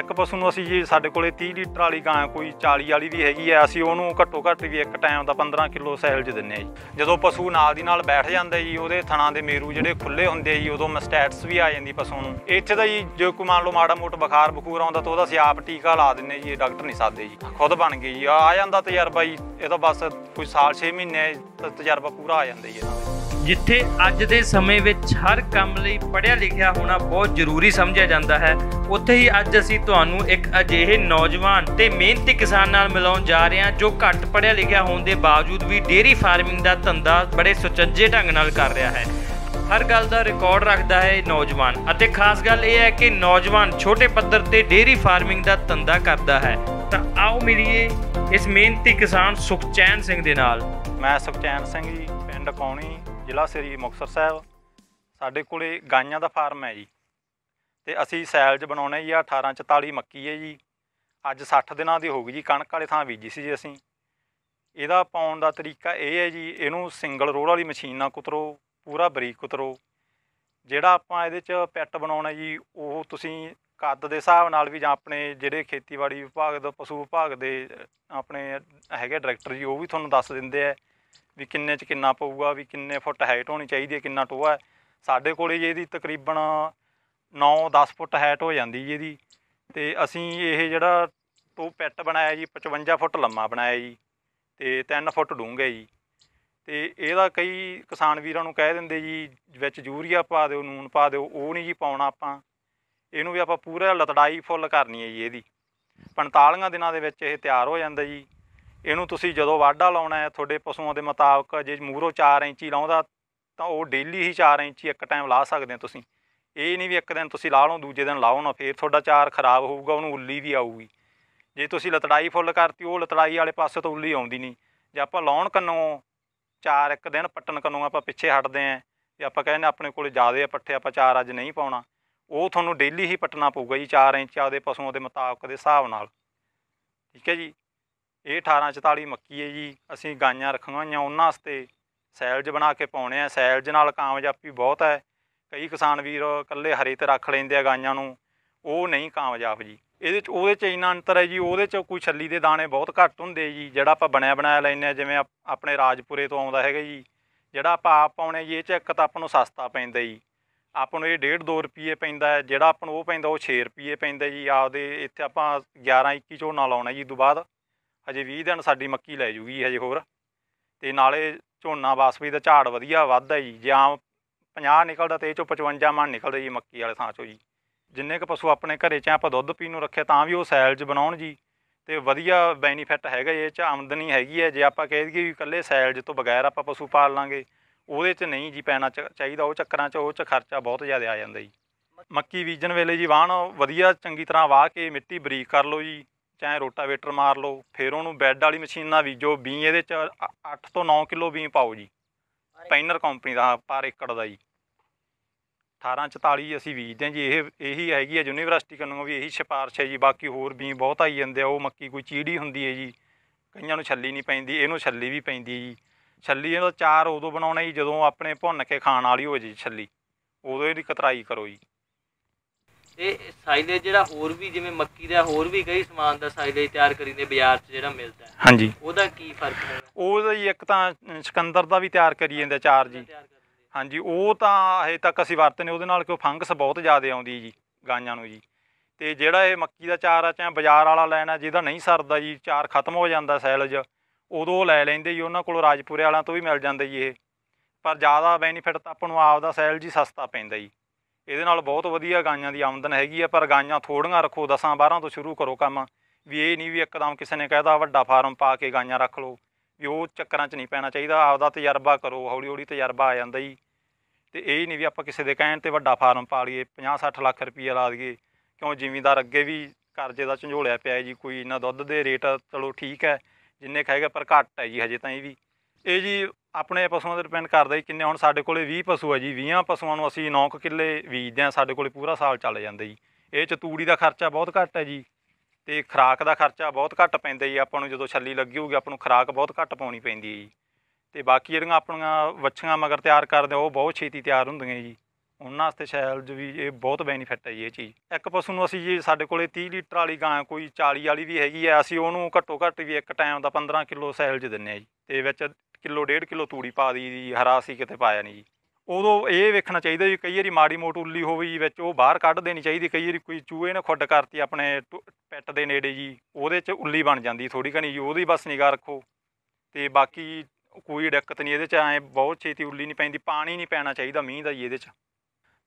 ਇੱਕ ਪਸ਼ੂ ਨੂੰ ਅਸੀਂ ਜੀ ਸਾਡੇ ਕੋਲੇ 30 ਲੀਟਰ ਵਾਲੀ ਗਾਂ ਕੋਈ 40 ਵਾਲੀ ਵੀ ਹੈਗੀ ਐ ਅਸੀਂ ਉਹਨੂੰ ਘੱਟੋ ਘੱਟ ਵੀ ਇੱਕ ਟਾਈਮ ਦਾ 15 ਕਿਲੋ ਸੈਲਜ ਦਿੰਨੇ ਆ ਜੀ ਜਦੋਂ ਪਸ਼ੂ ਨਾਲ ਦੀ ਨਾਲ ਬੈਠ ਜਾਂਦਾ ਜੀ ਉਹਦੇ ਥਣਾ ਦੇ ਮੇਰੂ ਜਿਹੜੇ ਖੁੱਲੇ ਹੁੰਦੇ ਜੀ ਉਦੋਂ ਮਸਟੈਟਸ ਵੀ ਆ ਜਾਂਦੀ ਪਸ਼ੂ ਨੂੰ ਇੱਥੇ ਦਾ ਜੀ ਜੇ ਕੋਈ ਮੰਨ ਲਓ ਮਾੜਾ ਮੋਟ ਬੁਖਾਰ ਬਖੂਰ ਆਉਂਦਾ ਤਾਂ ਉਹਦਾ ਅਸੀਂ ਆਪ ਟੀਕਾ ਲਾ ਦਿੰਨੇ ਜੀ ਡਾਕਟਰ ਨਹੀਂ ਸਾਦੇ ਜੀ ਖੁਦ ਬਣ ਗਈ ਜੀ ਆ ਜਾਂਦਾ ਤਜਰਬਾ ਜੀ ਇਹ ਤਾਂ ਬਸ ਕੋਈ ਸਾਲ 6 ਮਹੀਨੇ ਤਜਰਬਾ ਪੂਰਾ ਆ ਜਾਂਦਾ ਜੀ ਇਹਨਾਂ ਜਿੱਥੇ ਅੱਜ ਦੇ ਸਮੇਂ ਵਿੱਚ ਹਰ ਕੰਮ ਲਈ ਪੜ੍ਹਿਆ ਲਿਖਿਆ ਹੋਣਾ ਬਹੁਤ ਜ਼ਰੂਰੀ ਸਮਝਿਆ ਜਾਂਦਾ ਹੈ ਉੱਥੇ ਹੀ ਅੱਜ ਅਸੀਂ ਤੁਹਾਨੂੰ ਇੱਕ ਅਜਿਹੇ ਨੌਜਵਾਨ ਤੇ ਮਿਹਨਤੀ ਕਿਸਾਨ ਨਾਲ ਮਿਲਾਉਣ ਜਾ ਰਹੇ ਹਾਂ ਜੋ ਘੱਟ ਪੜ੍ਹਿਆ ਲਿਖਿਆ ਹੋਣ ਦੇ ਬਾਵਜੂਦ ਵੀ ਡੇਰੀ ਫਾਰਮਿੰਗ ਦਾ ਧੰਦਾ ਬੜੇ ਸੁਚੱਜੇ ਢੰਗ ਨਾਲ ਕਰ ਰਿਹਾ ਹੈ ਹਰ ਗੱਲ ਦਾ ਰਿਕਾਰਡ ਰੱਖਦਾ ਹੈ ਨੌਜਵਾਨ ਅਤੇ ਖਾਸ ਗੱਲ ਇਹ ਹੈ ਕਿ ਨੌਜਵਾਨ ਛੋਟੇ ਪੱਧਰ ਤੇ ਡੇਰੀ ਫਾਰਮਿੰਗ ਦਾ ਧੰਦਾ ਕਰਦਾ ਹੈ ਤਾਂ ਆਓ ਮਿਲੀਏ ਇਸ ਮਿਹਨਤੀ ਕਿਸਾਨ ਸੁਖਚੈਨ ਸਿੰਘ ਦੇ ਨਾਲ ਮੈਂ ਸੁਖਚੈਨ ਸਿੰਘ ਜੀ ਪਿੰਡ ਕੌਣੀ ਜ਼ਿਲ੍ਹਾ ਸ੍ਰੀ ਮੁਕਤਸਰ ਸਾਹਿਬ ਸਾਡੇ ਕੋਲੇ ਗਾਈਆਂ ਦਾ ਫਾਰਮ ਹੈ ਜੀ ਤੇ ਅਸੀਂ ਸੈਲਜ ਬਣਾਉਣਾ ਜੀ 1844 ਮੱਕੀ ਹੈ ਜੀ ਅੱਜ 60 ਦਿਨਾਂ ਦੀ ਹੋ ਗਈ ਜੀ ਕਣਕ ਵਾਲੇ ਥਾਂ ਬੀਜੀ ਸੀ ਜੀ ਅਸੀਂ ਇਹਦਾ ਪਾਉਣ ਦਾ ਤਰੀਕਾ ਇਹ ਹੈ ਜੀ ਇਹਨੂੰ ਸਿੰਗਲ ਰੋਲ ਵਾਲੀ ਮਸ਼ੀਨ ਨਾਲ ਕੁਤਰੋ ਪੂਰਾ ਬਰੀਕ ਕੁਤਰੋ ਜਿਹੜਾ ਆਪਾਂ ਇਹਦੇ 'ਚ ਪੈਟ ਬਣਾਉਣਾ ਜੀ ਉਹ ਤੁਸੀਂ ਕੱਦ ਦੇ ਹਿਸਾਬ ਨਾਲ ਵੀ ਜਾਂ ਆਪਣੇ ਜਿਹੜੇ ਖੇਤੀਬਾੜੀ ਵਿਭਾਗ ਦਾ ਪਸ਼ੂ ਵਿਭਾਗ ਦੇ ਆਪਣੇ ਹੈਗੇ ਡਾਇਰੈਕਟਰ ਜੀ ਉਹ ਵੀ ਤੁਹਾਨੂੰ ਦੱਸ ਦਿੰਦੇ ਆ ਵੀ ਕਿੰਨੇ ਚ ਕਿੰਨਾ ਪਊਗਾ ਵੀ ਕਿੰਨੇ ਫੁੱਟ ਹਾਈਟ ਹੋਣੀ ਚਾਹੀਦੀ ਹੈ ਕਿੰਨਾ ਟੋਆ ਸਾਡੇ ਕੋਲੇ ਜੀ ਇਹਦੀ ਤਕਰੀਬਨ 9-10 ਫੁੱਟ ਹਾਈਟ ਹੋ ਜਾਂਦੀ ਜੀ ਇਹਦੀ ਤੇ ਅਸੀਂ ਇਹ ਜਿਹੜਾ ਟੋ ਪੈਟ ਬਣਾਇਆ ਜੀ 55 ਫੁੱਟ ਲੰਮਾ ਬਣਾਇਆ ਜੀ ਤੇ 3 ਫੁੱਟ ਡੂੰਘਾ ਜੀ ਤੇ ਇਹਦਾ ਕਈ ਕਿਸਾਨ ਵੀਰਾਂ ਨੂੰ ਕਹਿ ਦਿੰਦੇ ਜੀ ਵਿੱਚ ਯੂਰੀਆ ਪਾ ਦਿਓ ਨੂਨ ਪਾ ਦਿਓ ਉਹ ਨਹੀਂ ਜੀ ਪਾਉਣਾ ਆਪਾਂ ਇਹਨੂੰ ਵੀ ਆਪਾਂ ਪੂਰਾ ਲਤੜਾਈ ਫੁੱਲ ਕਰਨੀ ਹੈ ਜੀ ਇਹਦੀ 45 ਦਿਨਾਂ ਦੇ ਵਿੱਚ ਇਹ ਤਿਆਰ ਹੋ ਜਾਂਦਾ ਜੀ ਇਹਨੂੰ ਤੁਸੀਂ ਜਦੋਂ ਵਾਢਾ ਲਾਉਣਾ ਹੈ ਤੁਹਾਡੇ ਪਸ਼ੂਆਂ ਦੇ ਮੁਤਾਬਕ ਜੇ ਮੂਰੋ 4 ਇੰਚੀ ਲਾਉਂਦਾ ਤਾਂ ਉਹ ਡੇਲੀ ਹੀ 4 ਇੰਚੀ ਇੱਕ ਟਾਈਮ ਲਾ ਸਕਦੇ ਹੋ ਤੁਸੀਂ ਇਹ ਨਹੀਂ ਵੀ ਇੱਕ ਦਿਨ ਤੁਸੀਂ ਲਾ ਲਓ ਦੂਜੇ ਦਿਨ ਲਾਓ ਨਾ ਫੇਰ ਤੁਹਾਡਾ ਚਾਰ ਖਰਾਬ ਹੋਊਗਾ ਉਹਨੂੰ ਉੱਲੀ ਵੀ ਆਊਗੀ ਜੇ ਤੁਸੀਂ ਲਤੜਾਈ ਫੁੱਲ ਕਰਤੀ ਉਹ ਲਤੜਾਈ ਵਾਲੇ ਪਾਸੇ ਤੋਂ ਉੱਲੀ ਆਉਂਦੀ ਨਹੀਂ ਜੇ ਆਪਾਂ ਲਾਉਣ ਕੰਨੋਂ ਚਾਰ ਇੱਕ ਦਿਨ ਪੱਟਣ ਕੰਨੋਂ ਆਪਾਂ ਪਿੱਛੇ ਹਟਦੇ ਆਂ ਤੇ ਆਪਾਂ ਕਹਿੰਦੇ ਆਪਣੇ ਕੋਲ ਜ਼ਿਆਦੇ ਆ ਪੱਠੇ ਆਪਾਂ ਚਾਰ ਅੱਜ ਨਹੀਂ ਪਾਉਣਾ ਉਹ ਤੁਹਾਨੂੰ ਡੇਲੀ ਹੀ ਪੱਟਣਾ ਪਊਗਾ ਜੀ 4 ਇੰਚ ਆਦੇ ਪਸ਼ੂਆਂ ਦੇ ਮੁਤਾਬਕ ਦੇ ਹਿਸਾਬ ਨਾਲ ਠੀਕ ਹੈ ਜੀ ਇਹ 1844 ਮੱਕੀ ਹੈ ਜੀ ਅਸੀਂ ਗਾਈਆਂ ਰੱਖਣੀਆਂ ਉਹਨਾਂ ਵਾਸਤੇ ਸੈਲਜ ਬਣਾ ਕੇ ਪਾਉਣੇ ਆ ਸੈਲਜ ਨਾਲ ਕਾਮਯਾਬੀ ਬਹੁਤ ਹੈ ਕਈ ਕਿਸਾਨ ਵੀਰ ਇਕੱਲੇ ਹਰੇ ਤੇ ਰੱਖ ਲੈਂਦੇ ਆ ਗਾਈਆਂ ਨੂੰ ਉਹ ਨਹੀਂ ਕਾਮਯਾਬ ਜੀ ਇਹਦੇ ਚ ਉਹਦੇ ਚ ਇੰਨਾ ਅੰਤਰ ਹੈ ਜੀ ਉਹਦੇ ਚ ਕੋਈ ਛੱਲੀ ਦੇ ਦਾਣੇ ਬਹੁਤ ਘੱਟ ਹੁੰਦੇ ਜੀ ਜਿਹੜਾ ਆਪਾਂ ਬਣਿਆ ਬਣਾਇਆ ਲੈਨੇ ਆ ਜਿਵੇਂ ਆਪਣੇ ਰਾਜਪੁਰੇ ਤੋਂ ਆਉਂਦਾ ਹੈਗਾ ਜੀ ਜਿਹੜਾ ਆਪਾਂ ਆਪ ਪਾਉਣੇ ਜੀ ਇਹ ਚ ਇੱਕ ਤਾਂ ਆਪ ਨੂੰ ਸਸਤਾ ਪੈਂਦਾ ਜੀ ਆਪ ਨੂੰ ਇਹ 1.5 2 ਰੁਪਏ ਪੈਂਦਾ ਜਿਹੜਾ ਆਪਾਂ ਨੂੰ ਉਹ ਪੈਂਦਾ ਉਹ 6 ਰੁਪਏ ਪੈਂਦਾ ਜੀ ਆਪਦੇ ਇੱਥੇ ਆਪਾਂ 11 21 ਚੋਂ ਨਾ ਲਾਉਣਾ ਜੀ ਦੁਬਾਰਾ ਹਜੇ 20 ਦਿਨ ਸਾਡੀ ਮੱਕੀ ਲੈ ਜੂਗੀ ਹਜੇ ਹੋਰ ਤੇ ਨਾਲੇ ਝੋਨਾ ਬਾਸਪੀ ਦਾ ਝਾੜ ਵਧੀਆ ਵੱਧਦਾ ਜੀ ਜੇ ਆਮ 50 ਨਿਕਲਦਾ ਤੇ ਇਹ ਚੋਂ 55 ਮਣ ਨਿਕਲਦਾ ਜੀ ਮੱਕੀ ਵਾਲੇ ਥਾਂ ਚੋਂ ਜੀ ਜਿੰਨੇ ਕ ਪਸ਼ੂ ਆਪਣੇ ਘਰੇ ਚ ਆਪਾਂ ਦੁੱਧ ਪੀਣ ਨੂੰ ਰੱਖਿਆ ਤਾਂ ਵੀ ਉਹ ਸੈਲਜ ਬਣਾਉਣ ਜੀ ਤੇ ਵਧੀਆ ਬੈਨੀਫਿਟ ਹੈਗਾ ਇਹ ਚ ਆਮਦਨੀ ਹੈਗੀ ਹੈ ਜੇ ਆਪਾਂ ਕਹਿ ਦਈਏ ਵੀ ਇਕੱਲੇ ਸੈਲਜ ਤੋਂ ਬਗੈਰ ਆਪਾਂ ਪਸ਼ੂ ਪਾਲ ਲਾਂਗੇ ਉਹਦੇ 'ਚ ਨਹੀਂ ਜੀ ਪੈਣਾ ਚਾਹੀਦਾ ਉਹ ਚੱਕਰਾਂ 'ਚ ਉਹ 'ਚ ਖਰਚਾ ਬਹੁਤ ਜ਼ਿਆਦਾ ਆ ਜਾਂਦਾ ਜੀ ਮੱਕੀ ਬੀਜਣ ਵੇਲੇ ਜੀ ਵਾਹਣ ਵਧੀਆ ਚੰਗੀ ਤਰ੍ਹਾਂ ਵਾਹ ਕੇ ਮਿੱਟੀ ਬਰੀਕ ਕਰ ਲਓ ਜੀ ਚਾਹੇ ਰੋਟਾਵੇਟਰ ਮਾਰ ਲਓ ਫਿਰ ਉਹਨੂੰ ਬੈੱਡ ਵਾਲੀ ਮਸ਼ੀਨ ਨਾਲ ਬੀਜੋ ਬੀ ਇਹਦੇ ਚ 8 ਤੋਂ 9 ਕਿਲੋ ਬੀ ਪਾਓ ਜੀ ਪੈਨਰ ਕੰਪਨੀ ਦਾ ਪਰ ਏਕੜ ਦਾ ਜੀ 1844 ਅਸੀਂ ਬੀਜਦੇ ਹਾਂ ਜੀ ਇਹ ਇਹੀ ਹੈਗੀ ਹੈ ਯੂਨੀਵਰਸਿਟੀ ਕੰਨੋਂ ਵੀ ਇਹੀ ਸਿਫਾਰਿਸ਼ ਹੈ ਜੀ ਬਾਕੀ ਹੋਰ ਬੀ ਬਹੁਤ ਆਈ ਜਾਂਦੇ ਆ ਉਹ ਮੱਕੀ ਕੋਈ ਚੀੜੀ ਹੁੰਦੀ ਹੈ ਜੀ ਕਈਆਂ ਨੂੰ ਛੱਲੀ ਨਹੀਂ ਪੈਂਦੀ ਇਹਨੂੰ ਛੱਲੀ ਵੀ ਪੈਂਦੀ ਜੀ ਛੱਲੀ ਇਹਦਾ ਚਾਰ ਉਦੋਂ ਬਣਾਉਣਾ ਜੀ ਜਦੋਂ ਆਪਣੇ ਭੁੰਨ ਕੇ ਖਾਣ ਵਾਲੀ ਹੋ ਜੀ ਛੱਲੀ ਉਦੋਂ ਇਹਦੀ ਕਤਰਾਈ ਕਰੋ ਜੀ ਤੇ ਸਾਈਲੇਜ ਜਿਹੜਾ ਹੋਰ ਵੀ ਜਿਵੇਂ ਮੱਕੀ ਦਾ ਹੋਰ ਵੀ ਕਈ ਸਮਾਨ ਦਾ ਸਾਈਲੇਜ ਤਿਆਰ ਕਰੀਂਦੇ ਬਾਜ਼ਾਰ 'ਚ ਜਿਹੜਾ ਮਿਲਦਾ ਹੈ ਹਾਂਜੀ ਉਹਦਾ ਕੀ ਫਰਕ ਹੈ ਉਹਦਾ ਹੀ ਇੱਕ ਤਾਂ ਸਿਕੰਦਰ ਦਾ ਵੀ ਤਿਆਰ ਕਰੀ ਜਾਂਦਾ ਚਾਰ ਜੀ ਹਾਂਜੀ ਉਹ ਤਾਂ ਹਜੇ ਤੱਕ ਅਸੀਂ ਵਰਤਨੇ ਉਹਦੇ ਨਾਲ ਕਿਉਂ ਫੰਗਸ ਬਹੁਤ ਜ਼ਿਆਦਾ ਆਉਂਦੀ ਜੀ ਗਾਂਆਂ ਨੂੰ ਜੀ ਤੇ ਜਿਹੜਾ ਇਹ ਮੱਕੀ ਦਾ ਚਾਰ ਆ ਚਾਹੇ ਬਾਜ਼ਾਰ ਵਾਲਾ ਲੈਣਾ ਜਿਹਦਾ ਨਹੀਂ ਸਰਦਾ ਜੀ ਚਾਰ ਖਤਮ ਹੋ ਜਾਂਦਾ ਸੈਲਜ ਉਦੋਂ ਲੈ ਲੈਂਦੇ ਜੀ ਉਹਨਾਂ ਕੋਲ ਰਾਜਪੁਰੇ ਵਾਲਾਂ ਤੋਂ ਵੀ ਮਿਲ ਜਾਂਦਾ ਜੀ ਇਹ ਪਰ ਜ਼ਿਆਦਾ ਬੈਨੀਫਿਟ ਤਾਂ ਆਪਾਂ ਨੂੰ ਆਪ ਦਾ ਸੈਲ ਜੀ ਸਸਤਾ ਪੈਂਦਾ ਜੀ ਇਹਦੇ ਨਾਲ ਬਹੁਤ ਵਧੀਆ ਗਾਈਆਂ ਦੀ ਆਮਦਨ ਹੈਗੀ ਆ ਪਰ ਗਾਈਆਂ ਥੋੜੀਆਂ ਰੱਖੋ 10 12 ਤੋਂ ਸ਼ੁਰੂ ਕਰੋ ਕੰਮ ਵੀ ਇਹ ਨਹੀਂ ਵੀ ਇੱਕਦਮ ਕਿਸੇ ਨੇ ਕਹਿਦਾ ਵੱਡਾ ਫਾਰਮ ਪਾ ਕੇ ਗਾਈਆਂ ਰੱਖ ਲਓ ਵੀ ਉਹ ਚੱਕਰਾਂ 'ਚ ਨਹੀਂ ਪੈਣਾ ਚਾਹੀਦਾ ਆਪਦਾ ਤਜਰਬਾ ਕਰੋ ਹੌਲੀ ਹੌਲੀ ਤਜਰਬਾ ਆ ਜਾਂਦਾ ਜੀ ਤੇ ਇਹ ਨਹੀਂ ਵੀ ਆਪਾਂ ਕਿਸੇ ਦੇ ਕਹਿਣ ਤੇ ਵੱਡਾ ਫਾਰਮ ਪਾ ਲਈਏ 50 60 ਲੱਖ ਰੁਪਏ ਲਾ ਦਈਏ ਕਿਉਂ ਜ਼ਿਮੀਂਦਾਰ ਅੱਗੇ ਵੀ ਕਰਜ਼ੇ ਦਾ ਝੰਝੋਲਿਆ ਪਿਆ ਜੀ ਕੋਈ ਇਹਨਾਂ ਦੁੱਧ ਦੇ ਰੇਟ ਚਲੋ ਠੀਕ ਹੈ ਜਿੰਨੇ ਖਾਏਗਾ ਪਰ ਘੱਟ ਹੈ ਜੀ ਹਜੇ ਤਾਂ ਇਹ ਵੀ ਇਹ ਜੀ ਆਪਣੇ ਪਸ਼ੂਆਂ ਤੇ ਡਿਪੈਂਡ ਕਰਦਾ ਜੀ ਕਿੰਨੇ ਹੁਣ ਸਾਡੇ ਕੋਲੇ 20 ਪਸ਼ੂ ਆ ਜੀ 20 ਪਸ਼ੂਆਂ ਨੂੰ ਅਸੀਂ 9 ਕਿੱਲੇ ਬੀਜਦੇ ਆ ਸਾਡੇ ਕੋਲੇ ਪੂਰਾ ਸਾਲ ਚੱਲ ਜਾਂਦਾ ਜੀ ਇਹ ਚ ਤੂੜੀ ਦਾ ਖਰਚਾ ਬਹੁਤ ਘੱਟ ਹੈ ਜੀ ਤੇ ਖਰਾਕ ਦਾ ਖਰਚਾ ਬਹੁਤ ਘੱਟ ਪੈਂਦਾ ਜੀ ਆਪਾਂ ਨੂੰ ਜਦੋਂ ਛੱਲੀ ਲੱਗੀ ਹੋਊਗੀ ਆਪਾਂ ਨੂੰ ਖਰਾਕ ਬਹੁਤ ਘੱਟ ਪਾਉਣੀ ਪੈਂਦੀ ਹੈ ਜੀ ਤੇ ਬਾਕੀ ਜਿਹੜੀਆਂ ਆਪਣੀਆਂ ਵੱਛੀਆਂ ਮਗਰ ਤਿਆਰ ਕਰਦੇ ਉਹ ਬਹੁਤ ਛੇਤੀ ਤਿਆਰ ਹੁੰਦੀਆਂ ਜੀ ਉਹਨਾਂ ਵਾਸਤੇ ਸ਼ੈਲਜ ਵੀ ਇਹ ਬਹੁਤ ਬੈਨੀਫਿਟ ਹੈ ਜੀ ਇਹ ਚੀਜ਼ ਇੱਕ ਪਸ਼ੂ ਨੂੰ ਅਸੀਂ ਜੀ ਸਾਡੇ ਕੋਲੇ 30 ਲੀਟਰ ਵਾਲੀ ਗਾਂ ਕੋਈ 40 ਵਾਲੀ ਵੀ ਹੈਗੀ ਆ ਅਸੀਂ ਉਹਨੂੰ ਘੱਟੋ ਘੱਟ ਵੀ ਇੱਕ ਟਾਈਮ ਦਾ 15 ਕਿਲੋ ਸ਼ੈਲਜ ਦਿੰਨੇ ਆ ਜੀ ਤੇ ਵਿੱਚ ਕਿਲੋ ਡੇਢ ਕਿਲੋ ਤੂੜੀ ਪਾ ਦੀ ਜੀ ਹਰਾ ਸੀ ਕਿਤੇ ਪਾਇਆ ਨਹੀਂ ਜੀ ਉਦੋਂ ਇਹ ਵੇਖਣਾ ਚਾਹੀਦਾ ਜੀ ਕਈ ਵਾਰੀ ਮਾੜੀ ਮੋਟ ਉੱਲੀ ਹੋਵੇ ਜੀ ਵਿੱਚ ਉਹ ਬਾਹਰ ਕੱਢ ਦੇਣੀ ਚਾਹੀਦੀ ਕਈ ਵਾਰੀ ਕੋਈ ਚੂਹੇ ਨੇ ਖੁੱਡ ਕਰਤੀ ਆਪਣੇ ਪੈਟ ਦੇ ਨੇੜੇ ਜੀ ਉਹਦੇ 'ਚ ਉੱਲੀ ਬਣ ਜਾਂਦੀ ਥੋੜੀ ਘਣੀ ਜੀ ਉਹਦੀ ਬਸ ਨਿਗਾਹ ਰੱਖੋ ਤੇ ਬਾਕੀ ਕੋਈ ਦਿੱਕਤ ਨਹੀਂ ਇਹਦੇ 'ਚ ਐ ਬਹੁਤ ਛੇਤੀ ਉੱਲੀ ਨਹੀਂ ਪੈਂਦੀ ਪਾਣੀ ਨਹੀਂ ਪੈਣਾ ਚਾਹੀਦਾ ਮੀਂਹ ਦਾ ਜੀ ਇਹਦੇ 'ਚ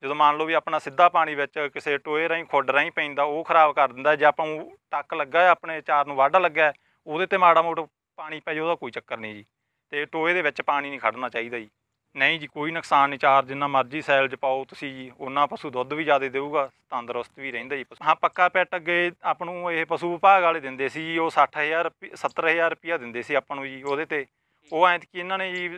ਜਦੋਂ ਮੰਨ ਲਓ ਵੀ ਆਪਣਾ ਸਿੱਧਾ ਪਾਣੀ ਵਿੱਚ ਕਿਸੇ ਟੋਏ ਰਾਹੀਂ ਖੁੱਡ ਰਾਹੀਂ ਪੈਂਦਾ ਉਹ ਖਰਾਬ ਕਰ ਦਿੰਦਾ ਜੇ ਆਪਾਂ ਟੱਕ ਲੱਗਾ ਆਪਣੇ ਚਾਰ ਨੂੰ ਵਾਢਾ ਲੱਗਾ ਉਹਦੇ ਤੇ ਮਾੜਾ ਮੋਟ ਪਾਣੀ ਪੈ ਜਾਵੇ ਉਹਦਾ ਕੋਈ ਚੱਕਰ ਨਹੀਂ ਜੀ ਤੇ ਟੋਏ ਦੇ ਵਿੱਚ ਪਾਣੀ ਨਹੀਂ ਖੜਨਾ ਚਾਹੀਦਾ ਜੀ ਨਹੀਂ ਜੀ ਕੋਈ ਨੁਕਸਾਨ ਨਹੀਂ ਚਾਰ ਜਿੰਨਾ ਮਰਜ਼ੀ ਸੈਲਜ ਪਾਓ ਤੁਸੀਂ ਜੀ ਉਹਨਾਂ ਪਸ਼ੂ ਦੁੱਧ ਵੀ ਜ਼ਿਆਦਾ ਦੇਊਗਾ ਤੰਦਰੁਸਤ ਵੀ ਰਹਿੰਦਾ ਜੀ ਹਾਂ ਪੱਕਾ ਪੈਟ ਅੱਗੇ ਆਪ ਨੂੰ ਇਹ ਪਸ਼ੂ ਵਿਭਾਗ ਵਾਲੇ ਦਿੰਦੇ ਸੀ ਜੀ ਉਹ 60000 70000 ਰੁਪਇਆ ਦਿੰਦੇ ਸੀ ਆਪਾਂ ਨੂੰ ਜੀ ਉਹਦੇ ਤੇ ਉਹ ਐਂ ਕਿ ਇਹਨਾਂ ਨੇ ਜੀ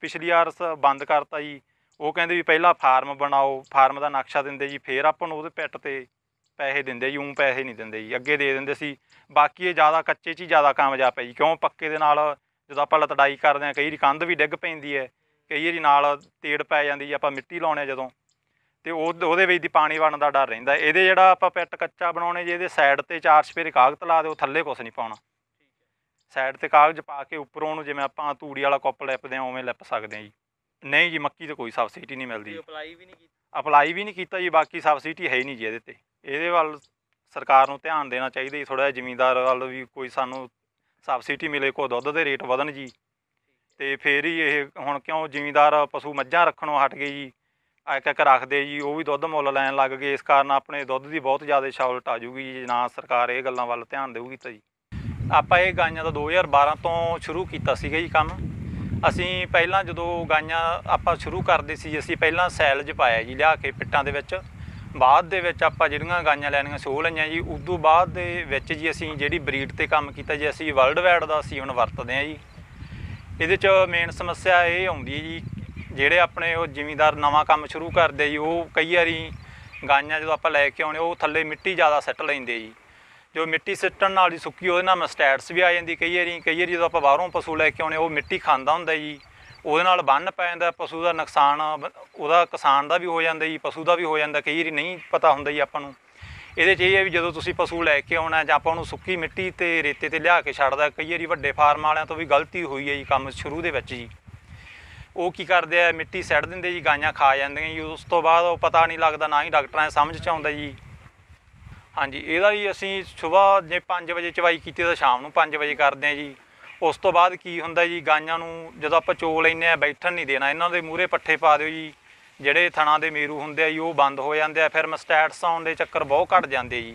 ਪਿਛਲੀ ਵਾਰ ਬੰਦ ਕਰਤਾ ਜੀ ਉਹ ਕਹਿੰਦੇ ਵੀ ਪਹਿਲਾਂ ਫਾਰਮ ਬਣਾਓ ਫਾਰਮ ਦਾ ਨਕਸ਼ਾ ਦਿੰਦੇ ਜੀ ਫੇਰ ਆਪਾਂ ਨੂੰ ਉਹਦੇ ਪੈਟ ਤੇ ਪੈਸੇ ਦਿੰਦੇ ਜੀ ਉਂ ਪੈਸੇ ਨਹੀਂ ਦਿੰਦੇ ਜੀ ਅੱਗੇ ਦੇ ਦਿੰਦੇ ਸੀ ਬਾਕੀ ਇਹ ਜ਼ਿਆਦਾ ਕੱਚੇ 'ਚ ਹੀ ਜ਼ਿਆਦਾ ਕਾਮਯਾਬ ਹੈ ਜੀ ਕਿਉਂ ਪੱਕੇ ਦੇ ਨਾਲ ਜਦੋਂ ਆਪਾਂ ਲਤੜਾਈ ਕਰਦੇ ਆ ਕਈ ਵਾਰੀ ਕੰਧ ਵੀ ਡਿੱਗ ਪੈਂਦੀ ਹੈ ਕਈ ਵਾਰੀ ਨਾਲ ਤੇੜ ਪੈ ਜਾਂਦੀ ਆ ਆਪਾਂ ਮਿੱਟੀ ਲਾਉਣੇ ਜਦੋਂ ਤੇ ਉਹ ਉਹਦੇ ਵਿੱਚ ਦੀ ਪਾਣੀ ਵੜਨ ਦਾ ਡਰ ਰਹਿੰਦਾ ਇਹਦੇ ਜਿਹੜਾ ਆਪਾਂ ਪੈਟ ਕੱਚਾ ਬਣਾਉਣੇ ਜੇ ਇਹਦੇ ਸਾਈਡ ਤੇ ਚਾਰ ਸਪੇਰੇ ਕਾਗਜ਼ ਲਾ ਦਿਓ ਥੱਲੇ ਕੁਝ ਨਹੀਂ ਪਾਉਣਾ ਸਾਈਡ ਤੇ ਕਾਗਜ਼ ਪਾ ਕੇ ਉੱਪਰੋਂ ਨੂੰ ਜਿਵੇਂ ਆਪਾਂ ਤੂੜੀ ਵਾਲਾ ਕੱਪ ਲਿਪਦੇ ਆ ਉਵੇਂ ਲਿਪ ਸਕਦੇ ਆ ਜੀ ਨਹੀਂ ਜੀ ਮੱਕੀ ਤੇ ਕੋਈ ਸਬਸਿਡੀ ਨਹੀਂ ਮਿਲਦੀ ਅਪਲਾਈ ਵੀ ਨਹੀਂ ਕੀਤਾ ਅਪਲਾਈ ਵੀ ਨਹੀਂ ਕੀਤਾ ਜੀ ਬਾਕੀ ਸਬਸਿਡੀ ਹੈ ਹੀ ਨਹੀਂ ਜੀ ਇਹਦੇ ਤੇ ਇਹਦੇ ਵੱਲ ਸਰਕਾਰ ਨੂੰ ਧਿਆਨ ਦੇਣਾ ਚਾਹੀਦਾ ਜੀ ਥੋੜਾ ਜਿਹਾ ਜ਼ਮੀਂਦਾਰ ਵੱਲ ਵੀ ਕੋਈ ਸਾਨੂੰ ਸਬਸਿਡੀ ਮਿਲੇ ਕੋ ਦੁੱਧ ਦੇ ਰੇਟ ਵਧਣ ਜੀ ਤੇ ਫੇਰ ਹੀ ਇਹ ਹੁਣ ਕਿਉਂ ਜ਼ਿਮੀਂਦਾਰ ਪਸ਼ੂ ਮੱਝਾਂ ਰੱਖਣੋਂ ਹਟ ਗਏ ਜੀ ਇੱਕ ਇੱਕ ਰੱਖਦੇ ਜੀ ਉਹ ਵੀ ਦੁੱਧ ਮੁੱਲ ਲੈਣ ਲੱਗ ਗਏ ਇਸ ਕਾਰਨ ਆਪਣੇ ਦੁੱਧ ਦੀ ਬਹੁਤ ਜ਼ਿਆਦਾ ਸ਼ਾਲਟ ਆ ਜੂਗੀ ਜੀ ਨਾ ਸਰਕਾਰ ਇਹ ਗੱਲਾਂ ਵੱਲ ਧਿਆਨ ਦੇਊਗੀ ਤਾਂ ਜੀ ਆਪਾਂ ਇਹ ਗਾਈਆਂ ਦਾ 2012 ਤੋਂ ਸ਼ੁਰੂ ਕੀਤਾ ਸੀਗਾ ਜੀ ਕੰਮ ਅਸੀਂ ਪਹਿਲਾਂ ਜਦੋਂ ਗਾਈਆਂ ਆਪਾਂ ਸ਼ੁਰੂ ਕਰਦੇ ਸੀ ਅਸੀਂ ਪਹਿਲਾਂ ਸੈਲਜ ਪਾਇਆ ਜੀ ਲਿਆ ਕੇ ਪਿੱਟਾਂ ਦੇ ਵਿੱਚ ਬਾਅਦ ਦੇ ਵਿੱਚ ਆਪਾਂ ਜਿਹੜੀਆਂ ਗਾਈਆਂ ਲੈਣੀਆਂ ਸੋ ਲਈਆਂ ਜੀ ਉਸ ਤੋਂ ਬਾਅਦ ਦੇ ਵਿੱਚ ਜੀ ਅਸੀਂ ਜਿਹੜੀ ਬਰੀਡ ਤੇ ਕੰਮ ਕੀਤਾ ਜੀ ਅਸੀਂ ਵਰਲਡ ਵਾਈਡ ਦਾ ਅਸੀਂ ਹੁਣ ਵਰਤਦੇ ਆ ਜੀ ਇਹਦੇ 'ਚ ਮੇਨ ਸਮੱਸਿਆ ਇਹ ਆਉਂਦੀ ਹੈ ਜੀ ਜਿਹੜੇ ਆਪਣੇ ਉਹ ਜ਼ਿਮੀਂਦਾਰ ਨਵਾਂ ਕੰਮ ਸ਼ੁਰੂ ਕਰਦੇ ਜੀ ਉਹ ਕਈ ਵਾਰੀ ਗਾਈਆਂ ਜਦੋਂ ਆਪਾਂ ਲੈ ਕੇ ਆਉਣੇ ਉਹ ਥੱਲੇ ਮਿੱਟੀ ਜ਼ਿਆਦਾ ਸੱਟ ਲੈਂਦੇ ਜੀ ਜੋ ਮਿੱਟੀ ਸਿੱਟਣ ਨਾਲ ਜੀ ਸੁੱਕੀ ਉਹਦੇ ਨਾਲ ਮਸਟੈਟਸ ਵੀ ਆ ਜਾਂਦੀ ਕਈ ਵਾਰੀ ਕਈ ਵਾਰੀ ਜਦੋਂ ਆਪਾਂ ਬਾਹਰੋਂ ਪਸ਼ੂ ਲੈ ਕੇ ਆਉਣੇ ਉਹ ਮਿੱਟੀ ਖਾਂਦਾ ਹੁੰਦਾ ਜੀ ਉਹਦੇ ਨਾਲ ਬੰਨ ਪੈ ਜਾਂਦਾ ਪਸ਼ੂ ਦਾ ਨੁਕਸਾਨ ਉਹਦਾ ਕਿਸਾਨ ਦਾ ਵੀ ਹੋ ਜਾਂਦਾ ਜੀ ਪਸ਼ੂ ਦਾ ਵੀ ਹੋ ਜਾਂਦਾ ਕਈ ਵਾਰੀ ਨਹੀਂ ਪਤਾ ਹੁੰਦਾ ਜੀ ਆਪਾਂ ਨੂੰ ਇਹਦੇ 'ਚ ਇਹ ਹੈ ਵੀ ਜਦੋਂ ਤੁਸੀਂ ਪਸ਼ੂ ਲੈ ਕੇ ਆਉਣਾ ਜਾਂ ਆਪਾਂ ਉਹਨੂੰ ਸੁੱਕੀ ਮਿੱਟੀ ਤੇ ਰੇਤੇ ਤੇ ਲਿਆ ਕੇ ਛੱਡਦਾ ਕਈ ਵਾਰੀ ਵੱਡੇ ਫਾਰਮ ਵਾਲਿਆਂ ਤੋਂ ਵੀ ਗਲਤੀ ਹੋਈ ਹੈ ਜੀ ਕੰਮ ਸ਼ੁਰੂ ਦੇ ਵਿੱਚ ਜੀ ਉਹ ਕੀ ਕਰਦੇ ਆ ਮਿੱਟੀ ਸੜ ਦਿੰਦੇ ਜੀ ਗਾਂਆਂ ਖਾ ਜਾਂਦੀਆਂ ਜੀ ਉਸ ਤੋਂ ਬਾਅਦ ਉਹ ਪਤਾ ਨਹੀਂ ਲੱਗਦਾ ਨਾ ਹੀ ਡਾਕਟਰਾਂ ਨੇ ਸਮਝ ਚ ਆਉਂਦਾ ਜੀ ਹਾਂਜੀ ਇਹਦਾ ਵੀ ਅਸੀਂ ਸਵੇਰ ਜੇ 5 ਵਜੇ ਚਵਾਈ ਕੀਤੀ ਤਾਂ ਸ਼ਾਮ ਨੂੰ 5 ਵਜੇ ਕਰਦੇ ਆ ਜੀ ਉਸ ਤੋਂ ਬਾਅਦ ਕੀ ਹੁੰਦਾ ਜੀ ਗਾਈਆਂ ਨੂੰ ਜਦੋਂ ਆਪਾਂ ਚੋ ਲੈਨੇ ਆ ਬੈਠਣ ਨਹੀਂ ਦੇਣਾ ਇਹਨਾਂ ਦੇ ਮੂਹਰੇ ਪੱਠੇ ਪਾ ਦਿਓ ਜੀ ਜਿਹੜੇ ਥਣਾ ਦੇ ਮੇਰੂ ਹੁੰਦੇ ਆ ਜੀ ਉਹ ਬੰਦ ਹੋ ਜਾਂਦੇ ਆ ਫਿਰ ਮਸਟੈਟਸ ਆਉਣ ਦੇ ਚੱਕਰ ਬਹੁਤ ਘਟ ਜਾਂਦੇ ਜੀ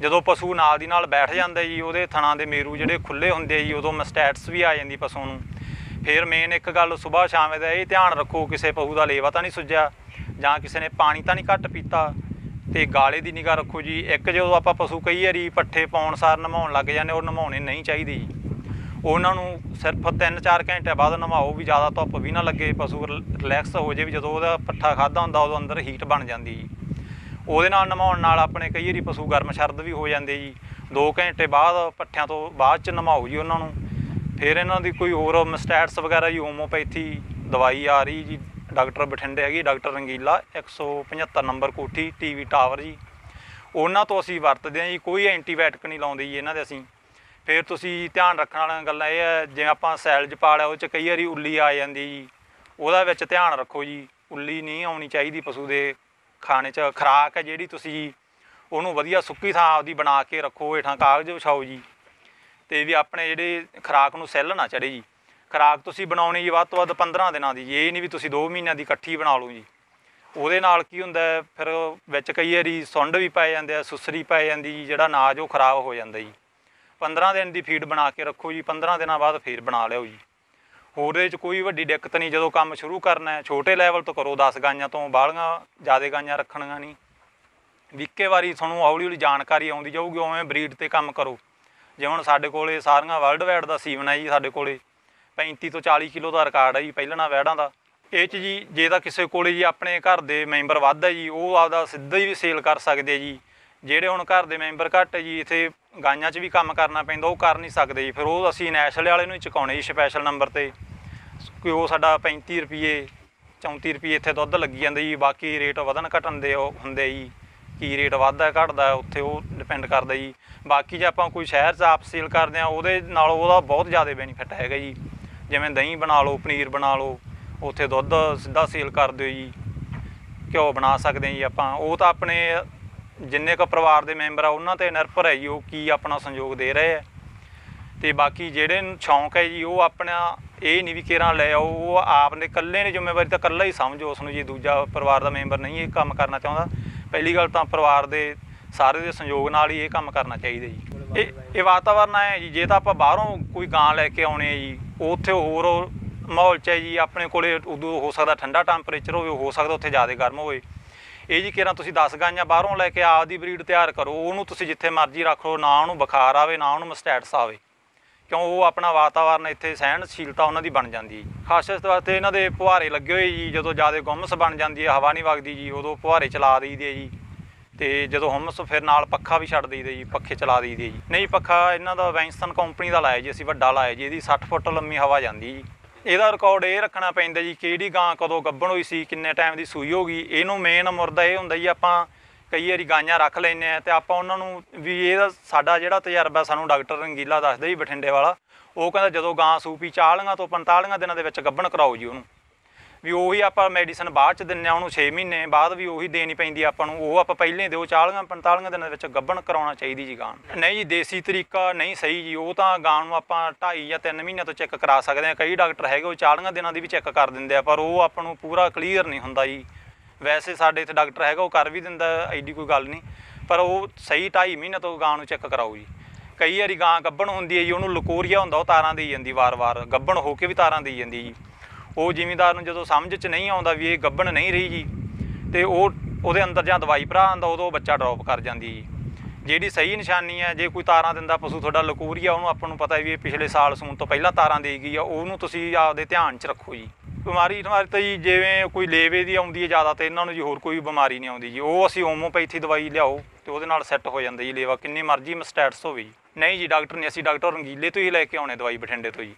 ਜਦੋਂ ਪਸ਼ੂ ਨਾਲ ਦੀ ਨਾਲ ਬੈਠ ਜਾਂਦਾ ਜੀ ਉਹਦੇ ਥਣਾ ਦੇ ਮੇਰੂ ਜਿਹੜੇ ਖੁੱਲੇ ਹੁੰਦੇ ਜੀ ਉਦੋਂ ਮਸਟੈਟਸ ਵੀ ਆ ਜਾਂਦੀ ਪਸ਼ੂ ਨੂੰ ਫਿਰ ਮੇਨ ਇੱਕ ਗੱਲ ਸਵੇਰ ਸ਼ਾਮ ਦਾ ਇਹ ਧਿਆਨ ਰੱਖੋ ਕਿਸੇ ਪਸ਼ੂ ਦਾ ਲੇਵਾ ਤਾਂ ਨਹੀਂ ਸੁੱਜਿਆ ਜਾਂ ਕਿਸੇ ਨੇ ਪਾਣੀ ਤਾਂ ਨਹੀਂ ਘੱਟ ਪੀਤਾ ਤੇ ਗਾਲੇ ਦੀ ਨਿਗਾਹ ਰੱਖੋ ਜੀ ਇੱਕ ਜਦੋਂ ਆਪਾਂ ਪਸ਼ੂ ਕਈ ਵਾਰੀ ਪੱਠੇ ਪਾਉਣ ਸਾਰ ਨਮਾਉਣ ਲੱਗ ਜਾਂਦੇ ਉਹ ਨਮਾਉਣੇ ਨਹੀਂ ਚਾਹੀਦੇ ਜੀ ਉਹਨਾਂ ਨੂੰ ਸਿਰਫ 3-4 ਘੰਟੇ ਬਾਅਦ ਨਵਾਓ ਵੀ ਜ਼ਿਆਦਾ ਧੁੱਪ ਵੀ ਨਾ ਲੱਗੇ ਪਸ਼ੂ ਰਿਲੈਕਸ ਹੋ ਜੇ ਵੀ ਜਦੋਂ ਉਹਦਾ ਪੱਠਾ ਖਾਦਾ ਹੁੰਦਾ ਉਦੋਂ ਅੰਦਰ ਹੀਟ ਬਣ ਜਾਂਦੀ ਜੀ ਉਹਦੇ ਨਾਲ ਨਵਾਉਣ ਨਾਲ ਆਪਣੇ ਕਈ ਵਾਰੀ ਪਸ਼ੂ ਗਰਮ ਸ਼ਰਦ ਵੀ ਹੋ ਜਾਂਦੇ ਜੀ 2 ਘੰਟੇ ਬਾਅਦ ਪੱਠਿਆਂ ਤੋਂ ਬਾਅਦ ਚ ਨਵਾਓ ਜੀ ਉਹਨਾਂ ਨੂੰ ਫਿਰ ਇਹਨਾਂ ਦੀ ਕੋਈ ਹੋਰ ਮਸਟੈਟਸ ਵਗੈਰਾ ਜੀ ਹੋਮੋਪੈਥੀ ਦਵਾਈ ਆ ਰਹੀ ਜੀ ਡਾਕਟਰ ਬਠਿੰਡੇ ਹੈਗੀ ਡਾਕਟਰ ਰੰਗੀਲਾ 175 ਨੰਬਰ ਕੋਠੀ ਟੀਵੀ ਟਾਵਰ ਜੀ ਉਹਨਾਂ ਤੋਂ ਅਸੀਂ ਵਰਤਦੇ ਆਂ ਜੀ ਕੋਈ ਐਂਟੀਬਾਇਓਟਿਕ ਨਹੀਂ ਲਾਉਂਦੇ ਜੀ ਇਹਨਾਂ ਦੇ ਅਸੀਂ ਫਿਰ ਤੁਸੀਂ ਧਿਆਨ ਰੱਖਣ ਵਾਲੀਆਂ ਗੱਲਾਂ ਇਹ ਹੈ ਜਿਵੇਂ ਆਪਾਂ ਸੈਲਜ ਪਾਲ ਹੈ ਉਹ ਚ ਕਈ ਵਾਰੀ ਉੱਲੀ ਆ ਜਾਂਦੀ ਜੀ ਉਹਦਾ ਵਿੱਚ ਧਿਆਨ ਰੱਖੋ ਜੀ ਉੱਲੀ ਨਹੀਂ ਆਉਣੀ ਚਾਹੀਦੀ ਪਸ਼ੂ ਦੇ ਖਾਣੇ 'ਚ ਖਰਾਕ ਹੈ ਜਿਹੜੀ ਤੁਸੀਂ ਉਹਨੂੰ ਵਧੀਆ ਸੁੱਕੀ ਥਾਂ ਆਪਦੀ ਬਣਾ ਕੇ ਰੱਖੋ ਏਠਾਂ ਕਾਗਜ਼ ਵਿਛਾਓ ਜੀ ਤੇ ਵੀ ਆਪਣੇ ਜਿਹੜੇ ਖਰਾਕ ਨੂੰ ਸੈੱਲ ਨਾ ਚੜੇ ਜੀ ਖਰਾਕ ਤੁਸੀਂ ਬਣਾਉਣੀ ਜੀ ਵੱਧ ਤੋਂ ਵੱਧ 15 ਦਿਨਾਂ ਦੀ ਇਹ ਨਹੀਂ ਵੀ ਤੁਸੀਂ 2 ਮਹੀਨਿਆਂ ਦੀ ਇਕੱਠੀ ਬਣਾ ਲਓ ਜੀ ਉਹਦੇ ਨਾਲ ਕੀ ਹੁੰਦਾ ਫਿਰ ਵਿੱਚ ਕਈ ਵਾਰੀ ਸੁੰਡ ਵੀ ਪੈ ਜਾਂਦੇ ਆ ਸੁਸਰੀ ਪੈ ਜਾਂਦੀ ਜੀ ਜਿਹੜਾ ਨਾਜ ਉਹ ਖਰਾਬ ਹੋ ਜਾਂਦਾ ਜੀ 15 ਦਿਨ ਦੀ ਫੀਡ ਬਣਾ ਕੇ ਰੱਖੋ ਜੀ 15 ਦਿਨਾਂ ਬਾਅਦ ਫੇਰ ਬਣਾ ਲਿਓ ਜੀ ਹੋਰ ਦੇ ਵਿੱਚ ਕੋਈ ਵੱਡੀ ਦਿੱਕਤ ਨਹੀਂ ਜਦੋਂ ਕੰਮ ਸ਼ੁਰੂ ਕਰਨਾ ਹੈ ਛੋਟੇ ਲੈਵਲ ਤੋਂ ਕਰੋ 10 ਗਾਈਆਂ ਤੋਂ ਬਾਹਲੀਆਂ ਜ਼ਿਆਦਾ ਗਾਈਆਂ ਰੱਖਣੀਆਂ ਨਹੀਂ ਵਿੱਕੇ ਵਾਰੀ ਤੁਹਾਨੂੰ ਹੌਲੀ ਹੌਲੀ ਜਾਣਕਾਰੀ ਆਉਂਦੀ ਜਾਊਗੀ ਉਵੇਂ ਬਰੀਡ ਤੇ ਕੰਮ ਕਰੋ ਜੇ ਹੁਣ ਸਾਡੇ ਕੋਲੇ ਸਾਰੀਆਂ ਵਰਲਡ ਵਾਈਡ ਦਾ ਸੀਵਨ ਹੈ ਜੀ ਸਾਡੇ ਕੋਲੇ 35 ਤੋਂ 40 ਕਿਲੋ ਦਾ ਰਿਕਾਰਡ ਹੈ ਜੀ ਪਹਿਲਣਾ ਵੈੜਾਂ ਦਾ ਇਹ ਚ ਜੀ ਜੇ ਤਾਂ ਕਿਸੇ ਕੋਲੇ ਜੀ ਆਪਣੇ ਘਰ ਦੇ ਮੈਂਬਰ ਵੱਧ ਹੈ ਜੀ ਉਹ ਆਪਦਾ ਸਿੱਧਾ ਹੀ ਸੇਲ ਕਰ ਸਕਦੇ ਜੀ ਜਿਹੜੇ ਹੁਣ ਘਰ ਦੇ ਮੈਂਬਰ ਘੱਟ ਹੈ ਜੀ ਇਥੇ ਗਾਈਆਂ 'ਚ ਵੀ ਕੰਮ ਕਰਨਾ ਪੈਂਦਾ ਉਹ ਕਰ ਨਹੀਂ ਸਕਦੇ ਜੀ ਫਿਰ ਉਹ ਅਸੀਂ ਨੈਸ਼ਨਲ ਵਾਲੇ ਨੂੰ ਹੀ ਚੁਕਾਉਣੇ ਜੀ ਸਪੈਸ਼ਲ ਨੰਬਰ ਤੇ ਕਿ ਉਹ ਸਾਡਾ 35 ਰੁਪਏ 34 ਰੁਪਏ ਇੱਥੇ ਦੁੱਧ ਲੱਗੀ ਜਾਂਦਾ ਜੀ ਬਾਕੀ ਰੇਟ ਵਧਣ ਘਟਣ ਦੇ ਉਹ ਹੁੰਦੇ ਜੀ ਕੀ ਰੇਟ ਵੱਧਦਾ ਘਟਦਾ ਉੱਥੇ ਉਹ ਡਿਪੈਂਡ ਕਰਦਾ ਜੀ ਬਾਕੀ ਜੇ ਆਪਾਂ ਕੋਈ ਸ਼ਹਿਰ 'ਚ ਆਪ ਸੇਲ ਕਰਦੇ ਆ ਉਹਦੇ ਨਾਲ ਉਹਦਾ ਬਹੁਤ ਜ਼ਿਆਦਾ ਬੈਨੀਫਿਟ ਹੈਗਾ ਜੀ ਜਿਵੇਂ ਦਹੀਂ ਬਣਾ ਲਓ ਪਨੀਰ ਬਣਾ ਲਓ ਉੱਥੇ ਦੁੱਧ ਸਿੱਧਾ ਸੇਲ ਕਰ ਦਿਓ ਜੀ ਘਿਓ ਬਣਾ ਸਕਦੇ ਆ ਜੀ ਆਪਾਂ ਉਹ ਤਾਂ ਆਪਣੇ ਜਿੰਨੇ ਕੁ ਪਰਿਵਾਰ ਦੇ ਮੈਂਬਰ ਆ ਉਹਨਾਂ ਤੇ ਨਿਰਭਰ ਹੈ ਜੀ ਉਹ ਕੀ ਆਪਣਾ ਸੰਯੋਗ ਦੇ ਰਹੇ ਆ ਤੇ ਬਾਕੀ ਜਿਹੜੇ ਸ਼ੌਂਕ ਹੈ ਜੀ ਉਹ ਆਪਣਾ ਇਹ ਨਹੀਂ ਵੀ ਕਿਹੜਾ ਲੈ ਆਓ ਉਹ ਆਪ ਨੇ ਇਕੱਲੇ ਨੇ ਜ਼ਿੰਮੇਵਾਰੀ ਤਾਂ ਇਕੱਲਾ ਹੀ ਸਮਝੋ ਉਸ ਨੂੰ ਜੀ ਦੂਜਾ ਪਰਿਵਾਰ ਦਾ ਮੈਂਬਰ ਨਹੀਂ ਇਹ ਕੰਮ ਕਰਨਾ ਚਾਹੁੰਦਾ ਪਹਿਲੀ ਗੱਲ ਤਾਂ ਪਰਿਵਾਰ ਦੇ ਸਾਰੇ ਦੇ ਸੰਯੋਗ ਨਾਲ ਹੀ ਇਹ ਕੰਮ ਕਰਨਾ ਚਾਹੀਦਾ ਜੀ ਇਹ ਇਹ ਵਾਤਾਵਰਨ ਹੈ ਜੀ ਜੇ ਤਾਂ ਆਪਾਂ ਬਾਹਰੋਂ ਕੋਈ ਗਾਂ ਲੈ ਕੇ ਆਉਣੇ ਜੀ ਉੱਥੇ ਹੋਰ ਮਾਹੌਲ ਚ ਜੀ ਆਪਣੇ ਕੋਲੇ ਉਦੋਂ ਹੋ ਸਕਦਾ ਠੰਡਾ ਟੈਂਪਰੇਚਰ ਹੋਵੇ ਹੋ ਸਕਦਾ ਉੱਥੇ ਜ਼ਿਆਦਾ ਗਰਮ ਹੋਵੇ ਇਹ ਜੀ ਕੇਰਾਂ ਤੁਸੀਂ 10 ਗਾਈਆਂ ਬਾਹਰੋਂ ਲੈ ਕੇ ਆਪਦੀ ਬਰੀਡ ਤਿਆਰ ਕਰੋ ਉਹਨੂੰ ਤੁਸੀਂ ਜਿੱਥੇ ਮਰਜ਼ੀ ਰੱਖ ਲਓ ਨਾ ਉਹਨੂੰ ਬੁਖਾਰ ਆਵੇ ਨਾ ਉਹਨੂੰ ਮਸਟੈਟਸ ਆਵੇ ਕਿਉਂ ਉਹ ਆਪਣਾ ਵਾਤਾਵਰਨ ਇੱਥੇ ਸਹਿਣਸ਼ੀਲਤਾ ਉਹਨਾਂ ਦੀ ਬਣ ਜਾਂਦੀ ਹੈ ਖਾਸ ਤੌਰ ਤੇ ਇਹਨਾਂ ਦੇ ਪੁਹਾਰੇ ਲੱਗੇ ਹੋਏ ਜੀ ਜਦੋਂ ਜ਼ਿਆਦਾ ਗੁੰਮਸ ਬਣ ਜਾਂਦੀ ਹੈ ਹਵਾ ਨਹੀਂ ਵਗਦੀ ਜੀ ਉਦੋਂ ਪੁਹਾਰੇ ਚਲਾ ਦਈਦੇ ਜੀ ਤੇ ਜਦੋਂ ਹਮਸ ਫਿਰ ਨਾਲ ਪੱਖਾ ਵੀ ਛੱਡ ਦਈਦੇ ਜੀ ਪੱਖੇ ਚਲਾ ਦਈਦੇ ਜੀ ਨਹੀਂ ਪੱਖਾ ਇਹਨਾਂ ਦਾ ਵੈਂਸਨ ਕੰਪਨੀ ਦਾ ਲਾਇਆ ਜੀ ਅਸੀਂ ਵੱਡਾ ਲਾਇਆ ਜੀ ਇਹਦੀ 60 ਫੁੱਟ ਲੰਮੀ ਹਵਾ ਜਾਂਦੀ ਜੀ ਇਹਦਾ ਰਿਕਾਰਡ ਇਹ ਰੱਖਣਾ ਪੈਂਦਾ ਜੀ ਕਿਹੜੀ ਗਾਂ ਕਦੋਂ ਗੱਭਣ ਹੋਈ ਸੀ ਕਿੰਨੇ ਟਾਈਮ ਦੀ ਸੂਈ ਹੋ ਗਈ ਇਹਨੂੰ ਮੇਨ ਮੁਰਦਾ ਇਹ ਹੁੰਦਾ ਜੀ ਆਪਾਂ ਕਈ ਵਾਰੀ ਗਾਂਆਂ ਰੱਖ ਲੈਨੇ ਆ ਤੇ ਆਪਾਂ ਉਹਨਾਂ ਨੂੰ ਵੀ ਇਹਦਾ ਸਾਡਾ ਜਿਹੜਾ ਤਜਰਬਾ ਸਾਨੂੰ ਡਾਕਟਰ ਰੰਗੀਲਾ ਦੱਸਦਾ ਜੀ ਬਠਿੰਡੇ ਵਾਲਾ ਉਹ ਕਹਿੰਦਾ ਜਦੋਂ ਗਾਂ ਸੂਪੀ 40 ਤੋਂ 45 ਦਿਨਾਂ ਦੇ ਵਿੱਚ ਗੱਭਣ ਕਰਾਓ ਜੀ ਉਹਨੂੰ ਵੀ ਉਹੀ ਆਪਾਂ ਮੈਡੀਸਨ ਬਾਅਦ ਚ ਦਿੰਨੇ ਆ ਉਹਨੂੰ 6 ਮਹੀਨੇ ਬਾਅਦ ਵੀ ਉਹੀ ਦੇਣੀ ਪੈਂਦੀ ਆਪਾਂ ਨੂੰ ਉਹ ਆਪਾਂ ਪਹਿਲੇ ਦਿਓ 40 45 ਦਿਨਾਂ ਦੇ ਵਿੱਚ ਗੱਭਣ ਕਰਾਉਣਾ ਚਾਹੀਦੀ ਜੀ ਗਾਂ ਨਹੀਂ ਜੀ ਦੇਸੀ ਤਰੀਕਾ ਨਹੀਂ ਸਹੀ ਜੀ ਉਹ ਤਾਂ ਗਾਂ ਨੂੰ ਆਪਾਂ 2.5 ਜਾਂ 3 ਮਹੀਨੇ ਤੋਂ ਚੈੱਕ ਕਰਾ ਸਕਦੇ ਆ ਕਈ ਡਾਕਟਰ ਹੈਗੇ ਉਹ 40 ਦਿਨਾਂ ਦੀ ਵੀ ਚੈੱਕ ਕਰ ਦਿੰਦੇ ਆ ਪਰ ਉਹ ਆਪਾਂ ਨੂੰ ਪੂਰਾ ਕਲੀਅਰ ਨਹੀਂ ਹੁੰਦਾ ਜੀ ਵੈਸੇ ਸਾਡੇ ਇੱਥੇ ਡਾਕਟਰ ਹੈਗਾ ਉਹ ਕਰ ਵੀ ਦਿੰਦਾ ਐਡੀ ਕੋਈ ਗੱਲ ਨਹੀਂ ਪਰ ਉਹ ਸਹੀ 2.5 ਮਹੀਨੇ ਤੋਂ ਗਾਂ ਨੂੰ ਚੈੱਕ ਕਰਾਓ ਜੀ ਕਈ ਵਾਰੀ ਗਾਂ ਗੱਭਣ ਹੁੰਦੀ ਹੈ ਜੀ ਉਹਨੂੰ ਲਕੋਰੀਆ ਹੁੰਦਾ ਉਹ ਤਾਰਾਂ ਦੇਈ ਜਾਂਦੀ ਵਾਰ-ਵਾਰ ਗੱਭਣ ਹੋ ਕੇ ਵੀ ਤਾਰਾਂ ਦੇਈ ਜਾਂਦੀ ਜੀ ਉਹ ਜ਼ਿਮੀਂਦਾਰ ਨੂੰ ਜਦੋਂ ਸਮਝ 'ਚ ਨਹੀਂ ਆਉਂਦਾ ਵੀ ਇਹ ਗੱਬਣ ਨਹੀਂ ਰਹੀ ਜੀ ਤੇ ਉਹ ਉਹਦੇ ਅੰਦਰ ਜਾਂ ਦਵਾਈ ਭਰਾ ਆਂਦਾ ਉਦੋਂ ਬੱਚਾ ਡ੍ਰੌਪ ਕਰ ਜਾਂਦੀ ਜੀ ਜਿਹੜੀ ਸਹੀ ਨਿਸ਼ਾਨੀ ਹੈ ਜੇ ਕੋਈ ਤਾਰਾਂ ਦਿੰਦਾ ਪਸ਼ੂ ਤੁਹਾਡਾ ਲਕੂਰੀਆ ਉਹਨੂੰ ਆਪਾਂ ਨੂੰ ਪਤਾ ਵੀ ਇਹ ਪਿਛਲੇ ਸਾਲ ਸੂਣ ਤੋਂ ਪਹਿਲਾਂ ਤਾਰਾਂ ਦੇ ਗਈ ਆ ਉਹਨੂੰ ਤੁਸੀਂ ਆਪਦੇ ਧਿਆਨ 'ਚ ਰੱਖੋ ਜੀ ਬਿਮਾਰੀ ਤੁਹਾਡੇ ਤਾਂ ਜੀ ਜਿਵੇਂ ਕੋਈ ਲੇਵੇ ਦੀ ਆਉਂਦੀ ਹੈ ਜ਼ਿਆਦਾ ਤੇ ਇਹਨਾਂ ਨੂੰ ਜੀ ਹੋਰ ਕੋਈ ਬਿਮਾਰੀ ਨਹੀਂ ਆਉਂਦੀ ਜੀ ਉਹ ਅਸੀਂ ਹੋਮੋਪੈਥੀ ਦਵਾਈ ਲਿਆਓ ਤੇ ਉਹਦੇ ਨਾਲ ਸੈੱਟ ਹੋ ਜਾਂਦਾ ਜੀ ਲੇਵਾ ਕਿੰਨੀ ਮਰਜ਼ੀ ਮਸਟੈਟਸ ਹੋਵੇ ਜੀ ਨਹੀਂ ਜੀ ਡਾਕਟਰ ਨੇ ਅਸੀਂ ਡਾਕਟਰ ਰੰਗੀਲੇ ਤੋਂ ਹੀ ਲੈ ਕੇ ਆਉਣੇ ਦਵਾਈ ਬਠਿੰਡੇ ਤੋਂ ਜੀ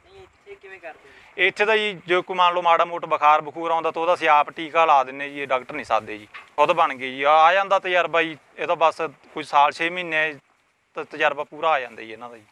ਕਿਵੇਂ ਕਰਦੇ ਇੱਥੇ ਤਾਂ ਜੀ ਜੋ ਕੋਈ ਮੰਨ ਲਓ ਮਾੜਾ ਮੋਟ ਬੁਖਾਰ ਬਖੂਰ ਆਉਂਦਾ ਤਾਂ ਉਹਦਾ ਆਪ ਟੀਕਾ ਲਾ ਦਿੰਨੇ ਜੀ ਇਹ ਡਾਕਟਰ ਨਹੀਂ ਸਾਦੇ ਜੀ ਖੁਦ ਬਣ ਗਏ ਜੀ ਆ ਜਾਂਦਾ ਤਜਰਬਾ ਜੀ ਇਹ ਤਾਂ ਬਸ ਕੋਈ ਸਾਲ 6 ਮਹੀਨੇ ਤਜਰਬਾ ਪੂਰਾ ਆ ਜਾਂਦਾ ਜੀ ਇਹਨਾਂ ਦਾ ਜੀ